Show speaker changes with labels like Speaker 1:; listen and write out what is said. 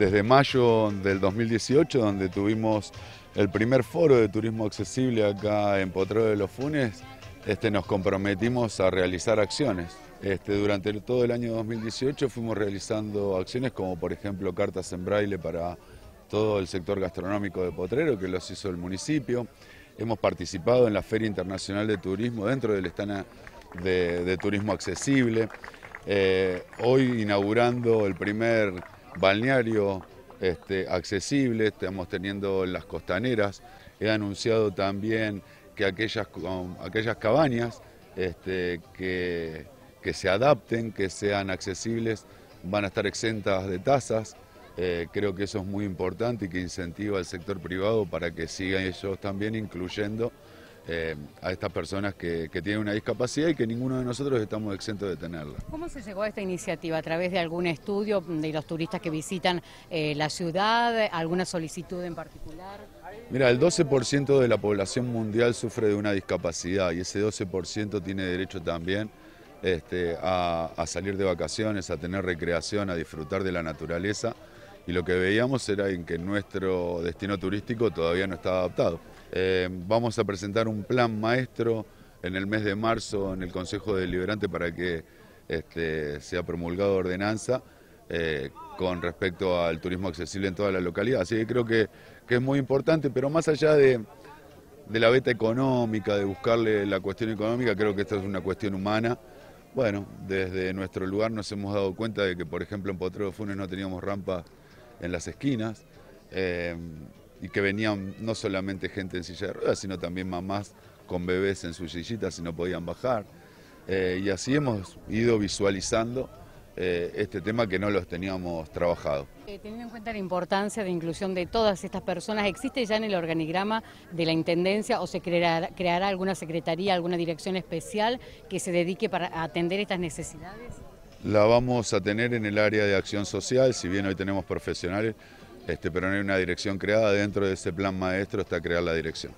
Speaker 1: desde mayo del 2018, donde tuvimos el primer foro de turismo accesible acá en Potrero de los Funes, este, nos comprometimos a realizar acciones. Este, durante todo el año 2018 fuimos realizando acciones como por ejemplo cartas en braille para todo el sector gastronómico de Potrero, que los hizo el municipio. Hemos participado en la Feria Internacional de Turismo dentro del estana de, turismo accesible. Eh, hoy inaugurando el primer balneario este, accesible, estamos teniendo las costaneras, he anunciado también que aquellas, aquellas cabañas este, que, que, se adapten, que sean accesibles, van a estar exentas de tasas. Eh, creo que eso es muy importante y que incentiva al sector privado para que sigan ellos también incluyendo eh, a estas personas que, tienen una discapacidad y que ninguno de nosotros estamos exentos de tenerla.
Speaker 2: ¿Cómo se llegó a esta iniciativa? ¿A través de algún estudio de los turistas que visitan eh, la ciudad? ¿Alguna solicitud en particular?
Speaker 1: Mira, el 12% de la población mundial sufre de una discapacidad y ese 12% tiene derecho también este, a salir de vacaciones, a tener recreación, a disfrutar de la naturaleza y lo que veíamos era en que nuestro destino turístico todavía no estaba adaptado. Eh, vamos a presentar un plan maestro en el mes de marzo en el Consejo Deliberante para que este, sea promulgado ordenanza eh, con respecto al turismo accesible en toda la localidad. Así que creo que, es muy importante, pero más allá de, la beta económica, de buscarle la cuestión económica, creo que esta es una cuestión humana. Bueno, desde nuestro lugar nos hemos dado cuenta de que, por ejemplo, en Potrero Funes no teníamos rampa en las esquinas em, y que venían no solamente gente en silla de ruedas, sino también mamás con bebés en sus sillitas y no podían bajar. Eh, y así hemos ido visualizando eh, este tema que no los teníamos trabajado.
Speaker 2: Eh, teniendo en cuenta la importancia de inclusión de todas estas personas, ¿existe ya en el organigrama de la Intendencia o se creará, alguna secretaría, alguna dirección especial que se dedique para atender estas necesidades?
Speaker 1: la vamos a tener en el área de acción social, si bien hoy tenemos profesionales, este, pero no hay una dirección creada, dentro de ese plan maestro está crear la dirección.